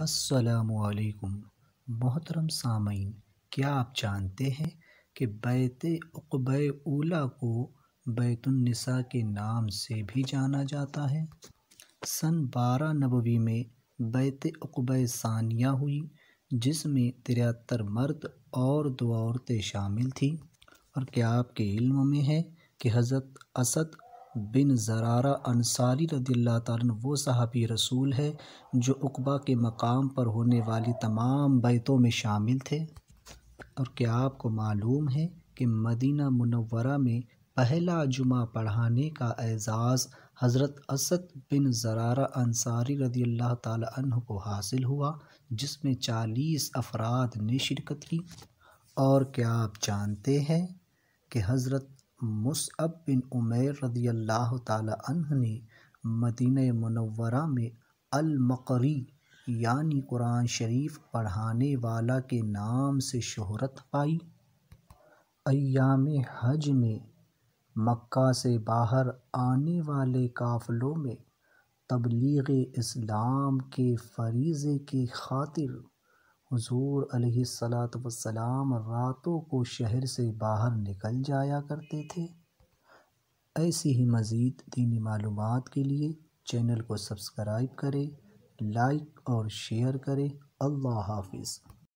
असलकुम मोहतरम सामीन क्या आप जानते हैं कि बैत उकबला को बैतुलनसा के नाम से भी जाना जाता है सन बारह नबवी में बैत उकब सानिया हुई जिसमें तिहत्तर मर्द और दो औरतें शामिल थीं और क्या आपके इल्म में है कि हज़रत असद बिन ज़रारा अंसारी तन वो सहाबी रसूल है जो उकबा के मकाम पर होने वाली तमाम बैतों में शामिल थे और क्या आपको मालूम है कि मदीना मुनवरा में पहला जुमा पढ़ाने का एजाज़ हज़रत असद बिन ज़रारा अंसारी रदी अल्लाह तन को हासिल हुआ जिसमें चालीस अफराद ने शिरकत की और क्या आप जानते हैं कि हज़रत मुसअब बिन उमेर रदी अल्लाह तह ने मदीन मनवरा में अलमकरी यानी कुरान शरीफ पढ़ाने वाला के नाम से शहरत पाई अयाम हज में मक्का से बाहर आने वाले काफ़िलों में तबलीग इस्लाम के फरीज़े की खातिर हुजूर अलैहिस्सलाम रातों को शहर से बाहर निकल जाया करते थे ऐसी ही मज़ीद दीनी मालूम के लिए चैनल को सब्सक्राइब करें लाइक और शेयर करें अल्लाह हाफिज़